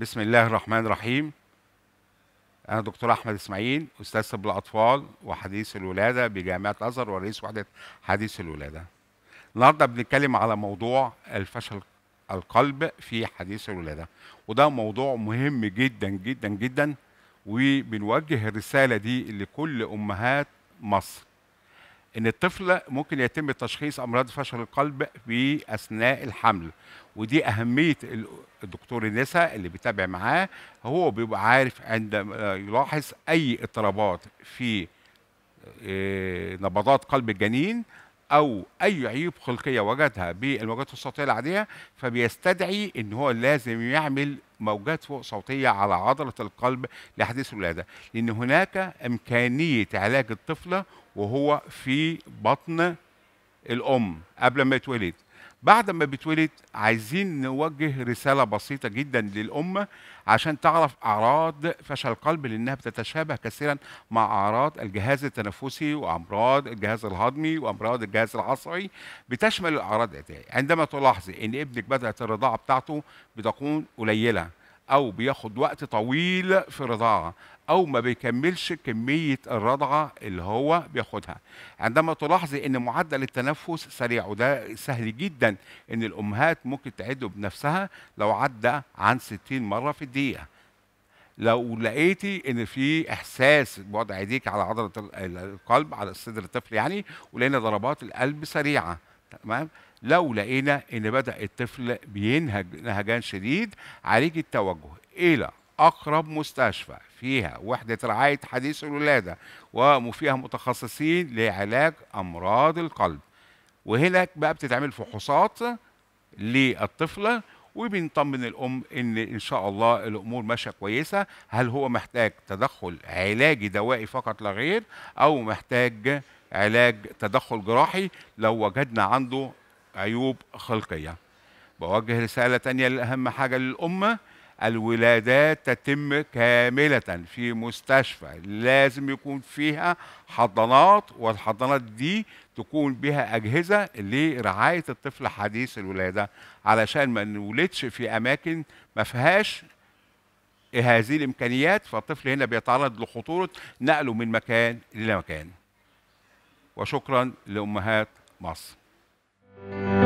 بسم الله الرحمن الرحيم أنا دكتور أحمد إسماعيل أستاذ طب الأطفال وحديث الولادة بجامعة الأزهر ورئيس وحدة حديث الولادة. النهارده بنتكلم على موضوع الفشل القلب في حديث الولادة وده موضوع مهم جدا جدا جدا وبنوجه الرسالة دي لكل أمهات مصر ان الطفل ممكن يتم تشخيص امراض فشل القلب في اثناء الحمل ودي اهميه الدكتور النساء اللي بيتابع معاه هو بيبقى عارف عندما يلاحظ اي اضطرابات في آه، نبضات قلب الجنين او اي عيوب خلقيه وجدها بالموجات الصوتيه العاديه فبيستدعي ان هو لازم يعمل موجات فوق صوتيه على عضله القلب لحديث الولاده لان هناك امكانيه علاج الطفله وهو في بطن الام قبل ما يتولد بعد ما بيتولد عايزين نوجه رساله بسيطه جدا للامه عشان تعرف اعراض فشل القلب لانها بتتشابه كثيرا مع اعراض الجهاز التنفسي وامراض الجهاز الهضمي وامراض الجهاز العصبي بتشمل الاعراض دي عندما تلاحظي ان ابنك بدات الرضاعه بتاعته بتكون قليله او بياخد وقت طويل في رضاعه او ما بيكملش كميه الرضعه اللي هو بياخدها عندما تلاحظي ان معدل التنفس سريع وده سهل جدا ان الامهات ممكن تعده بنفسها لو عدى عن 60 مره في الدقيقه لو لقيتي ان في احساس بوضع ايديك على عضله القلب على صدر الطفل يعني ولقينا ضربات القلب سريعه تمام لو لقينا ان بدا الطفل بينهج نهجان شديد عليك التوجه الى اقرب مستشفى فيها وحده رعايه حديث الولاده وفيها متخصصين لعلاج امراض القلب وهناك بقى بتتعمل فحوصات للطفل وبنطمن الام ان ان شاء الله الامور ماشيه كويسه هل هو محتاج تدخل علاجي دوائي فقط لا غير او محتاج علاج تدخل جراحي لو وجدنا عنده عيوب خلقية بوجه رسالة تانية لأهم حاجة للأمة الولادات تتم كاملة في مستشفى لازم يكون فيها حضانات والحضانات دي تكون بها أجهزة لرعاية الطفل حديث الولادة علشان ما نولدش في أماكن ما فيهاش هذه الإمكانيات فالطفل هنا بيتعرض لخطورة نقله من مكان إلى مكان وشكرا لأمهات مصر Thank you.